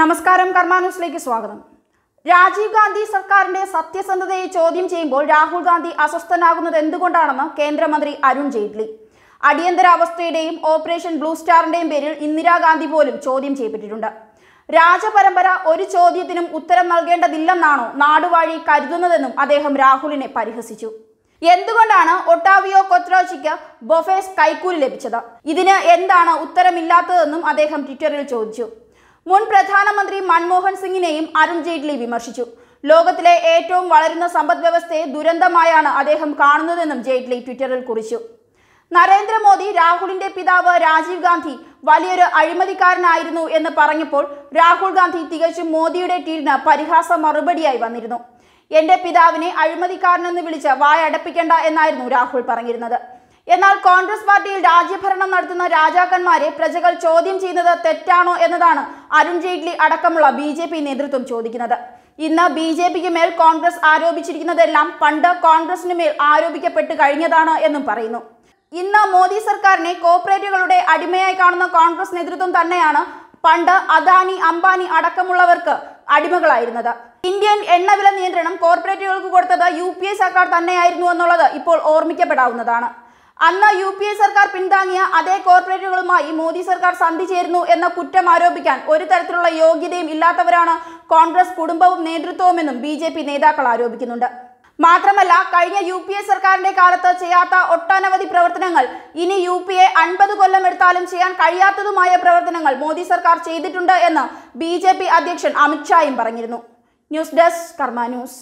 നമസ്കാരം കർമാന്യൂസിലേക്ക് സ്വാഗതം രാജീവ് ഗാന്ധി സർക്കാരിന്റെ സത്യസന്ധതയെ ചോദ്യം ചെയ്യുമ്പോൾ രാഹുൽ ഗാന്ധി അസ്വസ്ഥനാകുന്നത് എന്തുകൊണ്ടാണെന്ന് കേന്ദ്രമന്ത്രി അരുൺ ജെയ്റ്റ്ലി അടിയന്തരാവസ്ഥയുടെയും ഓപ്പറേഷൻ ബ്ലൂ സ്റ്റാറിന്റെയും പേരിൽ ഇന്ദിരാഗാന്ധി പോലും ചോദ്യം ചെയ്യപ്പെട്ടിട്ടുണ്ട് രാജപരമ്പര ഒരു ചോദ്യത്തിനും ഉത്തരം നൽകേണ്ടതില്ലെന്നാണോ നാടുവാഴി കരുതുന്നതെന്നും അദ്ദേഹം രാഹുലിനെ പരിഹസിച്ചു എന്തുകൊണ്ടാണ് ഒട്ടാവിയോ കൊത്രോച്ചിക്ക് ബൊഫേസ് കൈക്കൂലി ലഭിച്ചത് ഇതിന് എന്താണ് ഉത്തരമില്ലാത്തതെന്നും അദ്ദേഹം ട്വിറ്ററിൽ ചോദിച്ചു മുൻ പ്രധാനമന്ത്രി മൻമോഹൻ സിംഗിനെയും അരുൺ ജെയ്റ്റ്ലി വിമർശിച്ചു ലോകത്തിലെ ഏറ്റവും വളരുന്ന സമ്പദ് വ്യവസ്ഥയെ ദുരന്തമായാണ് അദ്ദേഹം കാണുന്നതെന്നും ജെയ്റ്റ്ലി ട്വിറ്ററിൽ കുറിച്ചു നരേന്ദ്രമോദി രാഹുലിന്റെ പിതാവ് രാജീവ് ഗാന്ധി വലിയൊരു അഴിമതിക്കാരനായിരുന്നു എന്ന് പറഞ്ഞപ്പോൾ രാഹുൽ ഗാന്ധി തികച്ചും മോദിയുടെ ടീലിന് പരിഹാസ മറുപടിയായി വന്നിരുന്നു എന്റെ പിതാവിനെ അഴിമതിക്കാരനെന്ന് വിളിച്ച് വായടപ്പിക്കേണ്ട എന്നായിരുന്നു രാഹുൽ പറഞ്ഞിരുന്നത് എന്നാൽ കോൺഗ്രസ് പാർട്ടിയിൽ രാജ്യഭരണം നടത്തുന്ന രാജാക്കന്മാരെ പ്രജകൾ ചോദ്യം ചെയ്യുന്നത് തെറ്റാണോ എന്നതാണ് അരുൺ ജെയ്റ്റ്ലി അടക്കമുള്ള ബി നേതൃത്വം ചോദിക്കുന്നത് ഇന്ന് ബി ജെ പിക്ക് മേൽ കോൺഗ്രസ് ആരോപിച്ചിരിക്കുന്നതെല്ലാം പണ്ട് കോൺഗ്രസിന് മേൽ ആരോപിക്കപ്പെട്ട് കഴിഞ്ഞതാണ് എന്നും പറയുന്നു ഇന്ന് മോദി സർക്കാരിനെ കോർപ്പറേറ്റുകളുടെ അടിമയായി കാണുന്ന കോൺഗ്രസ് നേതൃത്വം തന്നെയാണ് പണ്ട് അദാനി അംബാനി അടക്കമുള്ളവർക്ക് അടിമകളായിരുന്നത് ഇന്ത്യൻ എണ്ണവില നിയന്ത്രണം കോർപ്പറേറ്റുകൾക്ക് കൊടുത്തത് യു സർക്കാർ തന്നെയായിരുന്നു എന്നുള്ളത് ഇപ്പോൾ ഓർമ്മിക്കപ്പെടാവുന്നതാണ് അന്ന് യു പി എ സർക്കാർ പിന്താങ്ങിയ അതേ കോർപ്പറേറ്റുകളുമായി മോദി സർക്കാർ സന്ധി ചേരുന്നു എന്ന കുറ്റം ആരോപിക്കാൻ ഒരു തരത്തിലുള്ള യോഗ്യതയും ഇല്ലാത്തവരാണ് കോൺഗ്രസ് കുടുംബവും നേതൃത്വവുമെന്നും ബി ജെ പി നേതാക്കൾ ആരോപിക്കുന്നുണ്ട് മാത്രമല്ല കഴിഞ്ഞ യു പി എ സർക്കാരിന്റെ കാലത്ത് ചെയ്യാത്ത ഒട്ടനവധി പ്രവർത്തനങ്ങൾ ഇനി യു പി എ അൻപത് കൊല്ലം എടുത്താലും ചെയ്യാൻ കഴിയാത്തതുമായ പ്രവർത്തനങ്ങൾ മോദി സർക്കാർ ചെയ്തിട്ടുണ്ട് എന്ന് ബി ജെ പി അധ്യക്ഷൻ അമിത്ഷായും പറഞ്ഞിരുന്നു ന്യൂസ് ഡെസ്ക് കർമ്മ ന്യൂസ്